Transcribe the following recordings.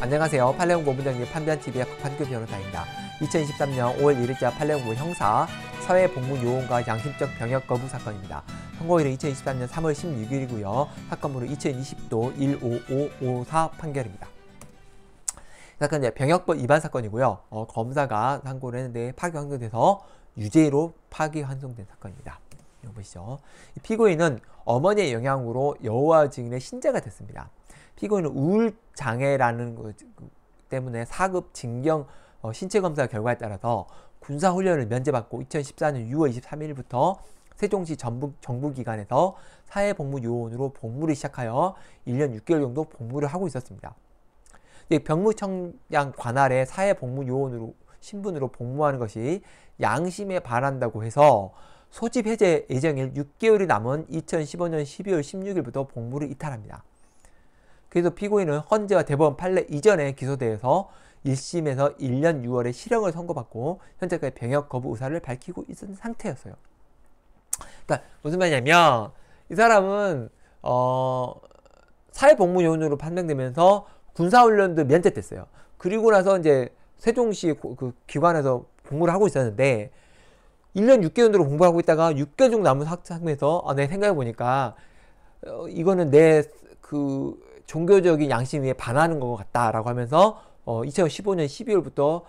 안녕하세요. 팔레옹고 문정리 판변TV의 박판규 변호사입니다. 2023년 5월 1일자 팔레옹고 형사 사회복무요원과 양심적 병역 거부 사건입니다. 선고일은 2023년 3월 16일이고요. 사건으로 2020도 15554 판결입니다. 사건 이 병역법 위반 사건이고요. 어, 검사가 상고를 했는데 네, 파기 환송돼서 유죄로 파기 환송된 사건입니다. 이거 보시죠. 피고인은 어머니의 영향으로 여호와 증인의 신자가 됐습니다. 피고인은 우울장애라는 것 때문에 사급 징경 어, 신체검사 결과에 따라서 군사훈련을 면제받고 2014년 6월 23일부터 세종시 정부기관에서 사회복무 요원으로 복무를 시작하여 1년 6개월 정도 복무를 하고 있었습니다. 병무청장 관할에 사회복무 요원으로 신분으로 복무하는 것이 양심에 반한다고 해서 소집 해제 예정일 6개월이 남은 2015년 12월 16일부터 복무를 이탈합니다. 그래서 피고인은 헌재와 대법원 판례 이전에 기소돼서 1심에서 1년 6월에 실형을 선고받고 현재까지 병역 거부 의사를 밝히고 있는 상태였어요. 그러니까 무슨 말이냐면 이 사람은 어 사회복무요원으로 판명되면서 군사훈련도 면제됐어요. 그리고 나서 이제 세종시 그 기관에서 공부를 하고 있었는데 1년 6개월 정도 공부하고 있다가 6개월 정도 남은 학생에서 아, 내 생각해 보니까 어, 이거는 내그 종교적인 양심에 위 반하는 것 같다라고 하면서 어, 2015년 12월부터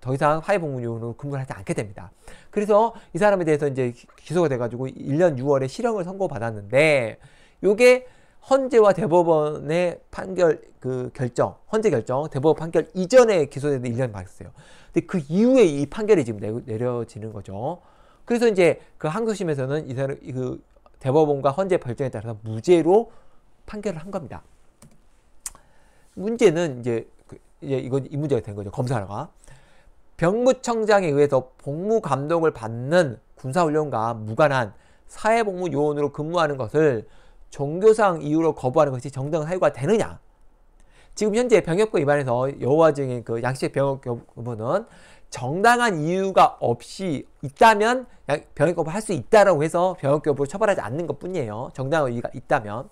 더 이상 화해복무요원으로 근무를 하지 않게 됩니다. 그래서 이 사람에 대해서 이제 기소가 돼가지고 1년 6월에 실형을 선고받았는데 요게 헌재와 대법원의 판결 그 결정, 헌재 결정, 대법원 판결 이전에 기소돼 1년 받았어요. 근데 그 이후에 이 판결이 지금 내려지는 거죠. 그래서 이제 그 항소심에서는 이 사람 그 대법원과 헌재 결정에 따라서 무죄로 판결을 한 겁니다. 문제는 이제, 이제 그, 예, 이건 이 문제가 된 거죠. 검사가. 병무청장에 의해서 복무 감독을 받는 군사훈련과 무관한 사회복무 요원으로 근무하는 것을 종교상 이유로 거부하는 것이 정당 한 사유가 되느냐? 지금 현재 병역법 위반에서 여호와 증의그 양식 병역 여부는 정당한 이유가 없이 있다면 병역 거부 할수 있다라고 해서 병역 거부를 처벌하지 않는 것뿐이에요. 정당한 이유가 있다면.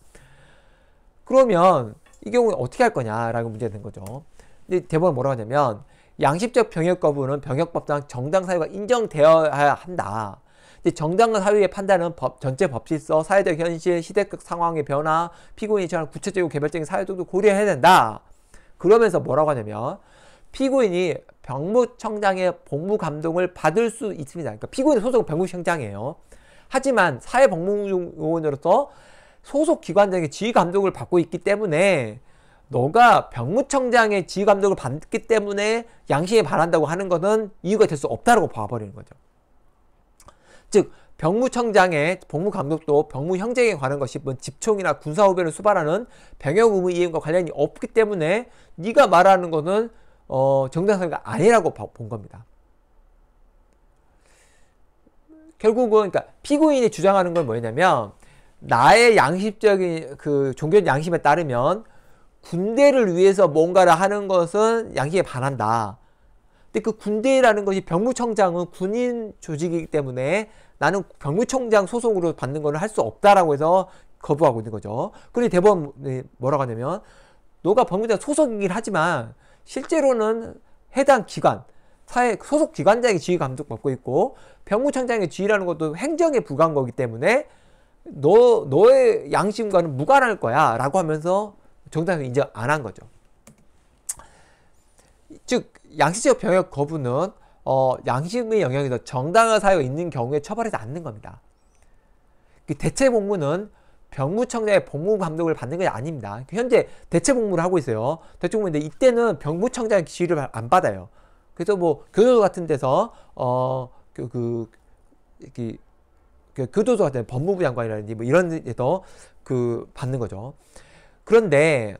그러면 이 경우는 어떻게 할거냐라고 문제가 된 거죠. 근데 대법원 뭐라고 하냐면 양심적 병역 거부는 병역법상 정당 사유가 인정되어야 한다. 근데 정당한 사유의 판단은 법, 전체 법질서, 사회적 현실, 시대적 상황의 변화, 피고인이 처한 구체적이고 개별적인 사유 등도 고려해야 된다. 그러면서 뭐라고 하냐면 피고인이 병무청장의 복무 감독을 받을 수 있습니다. 그러니까 피고인의 소속은 병무청장이에요. 하지만 사회복무요원으로서 소속 기관장의 지휘 감독을 받고 있기 때문에 너가 병무청장의 지휘 감독을 받기 때문에 양심에 반한다고 하는 것은 이유가 될 수 없다라고 봐버리는 거죠. 즉 병무청장의 복무 감독도 병무 형제에 관한 것이 뭐 집총이나 군사 후배를 수발하는 병역 의무 이행과 관련이 없기 때문에 네가 말하는 것은 어, 정당성이 아니라고 본 겁니다. 결국은 그러니까 피고인이 주장하는 건 뭐냐면 나의 양심적인 그 종교 양심에 따르면 군대를 위해서 뭔가를 하는 것은 양심에 반한다. 근데 그 군대라는 것이 병무청장은 군인 조직이기 때문에 나는 병무청장 소속으로 받는 거는 할수 없다라고 해서 거부하고 있는 거죠. 그리고 대법원이 뭐라고 하냐면 너가 법무장 소속이긴 하지만 실제로는 해당 기관 사회 소속 기관장의 지휘 감독 받고 있고 병무청장의 지휘라는 것도 행정에 부과한 거기 때문에 너, 너의 양심과는 무관할 거야. 라고 하면서 정당에 인정 안 한 거죠. 즉, 양심적 병역 거부는, 어, 양심의 영역에서 정당한 사유가 있는 경우에 처벌하지 않는 겁니다. 그 대체 복무는 병무청장의 복무 감독을 받는 게 아닙니다. 현재 대체 복무를 하고 있어요. 대체 복무인데 이때는 병무청장의 지휘를 안 받아요. 그래서 뭐 교도소 같은 데서 어그 그, 그, 그그 교도소한테 법무부 장관이라든지 뭐 이런 데서 그 받는 거죠. 그런데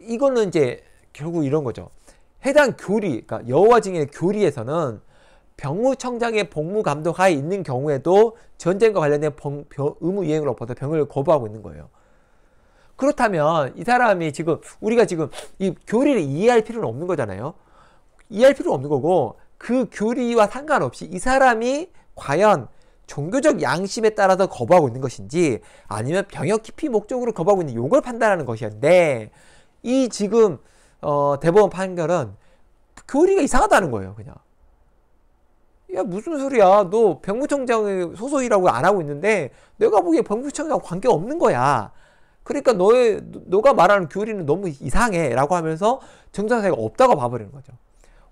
이거는 이제 결국 이런 거죠. 해당 교리, 그러니까 여호와 증인의 교리에서는 병무청장의 복무 감독 하에 있는 경우에도 전쟁과 관련된 병, 병, 의무 이행을 엎어서 병을 거부하고 있는 거예요. 그렇다면 이 사람이 지금 우리가 지금 이 교리를 이해할 필요는 없는 거잖아요. 이해할 필요는 없는 거고 그 교리와 상관없이 이 사람이 과연 종교적 양심에 따라서 거부하고 있는 것인지 아니면 병역 기피 목적으로 거부하고 있는 요걸 판단하는 것이었는데 이 지금 어, 대법원 판결은 교리가 이상하다는 거예요 그냥 야 무슨 소리야 너 병무청장의 소속이라고 안 하고 있는데 내가 보기에 병무청장 관계 없는 거야 그러니까 너의 너가 말하는 교리는 너무 이상해라고 하면서 정상사가 없다고 봐버리는 거죠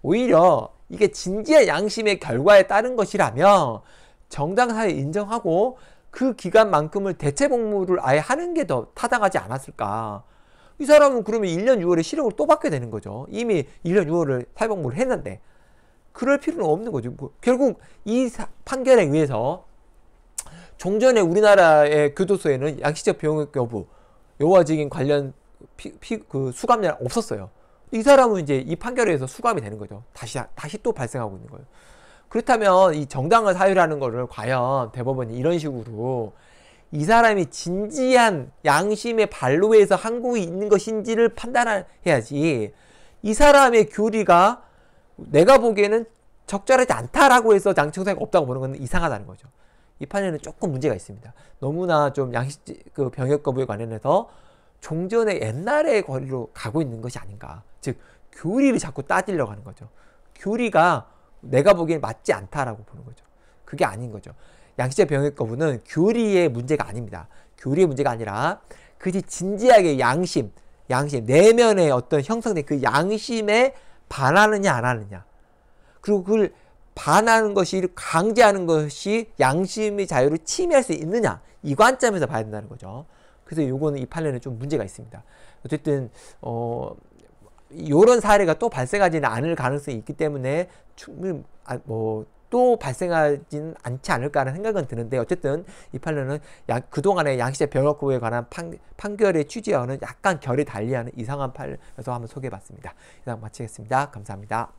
오히려 이게 진지한 양심의 결과에 따른 것이라면 정당 사에 인정하고 그 기간만큼을 대체 복무를 아예 하는 게 더 타당하지 않았을까. 이 사람은 그러면 1년 6월에 실형을 또 받게 되는 거죠. 이미 1년 6월을 탈복무를 했는데. 그럴 필요는 없는 거죠. 뭐 결국 이 판결에 의해서 종전에 우리나라의 교도소에는 양식적 병역 여부, 요화직인 관련 피, 피, 그수감자 없었어요. 이 사람은 이제 이 판결에 의해서 수감이 되는 거죠. 다시, 다시 또 발생하고 있는 거예요. 그렇다면 이 정당한 사유라는 거를 과연 대법원이 이런 식으로 이 사람이 진지한 양심의 발로에서 한국에 있는 것인지를 판단해야지 이 사람의 교리가 내가 보기에는 적절하지 않다라고 해서 양측사가 없다고 보는 건 이상하다는 거죠. 이판례는 조금 문제가 있습니다. 너무나 좀 양식 그 병역 거부에 관련해서 종전의 옛날의 거리로 가고 있는 것이 아닌가. 즉 교리를 자꾸 따지려고 하는 거죠. 교리가 내가 보기엔 맞지 않다라고 보는 거죠. 그게 아닌 거죠. 양식적 병역 거부는 교리의 문제가 아닙니다. 교리의 문제가 아니라 그지 진지하게 양심, 양심 내면의 어떤 형성된 그 양심에 반하느냐 안 하느냐. 그리고 그걸 반하는 것이 강제하는 것이 양심의 자유를 침해할 수 있느냐 이 관점에서 봐야 된다는 거죠. 그래서 요거는 이 판례는 좀 문제가 있습니다. 어쨌든 어 이런 사례가 또 발생하지는 않을 가능성이 있기 때문에 충분히 아, 뭐 또 발생하진 않지 않을까하는 생각은 드는데 어쨌든 이 판례는 양, 그동안의 양식의 병역구에 관한 판, 판결의 취지와는 약간 결이 달리하는 이상한 판례에서 한번 소개해봤습니다. 이상 마치겠습니다. 감사합니다.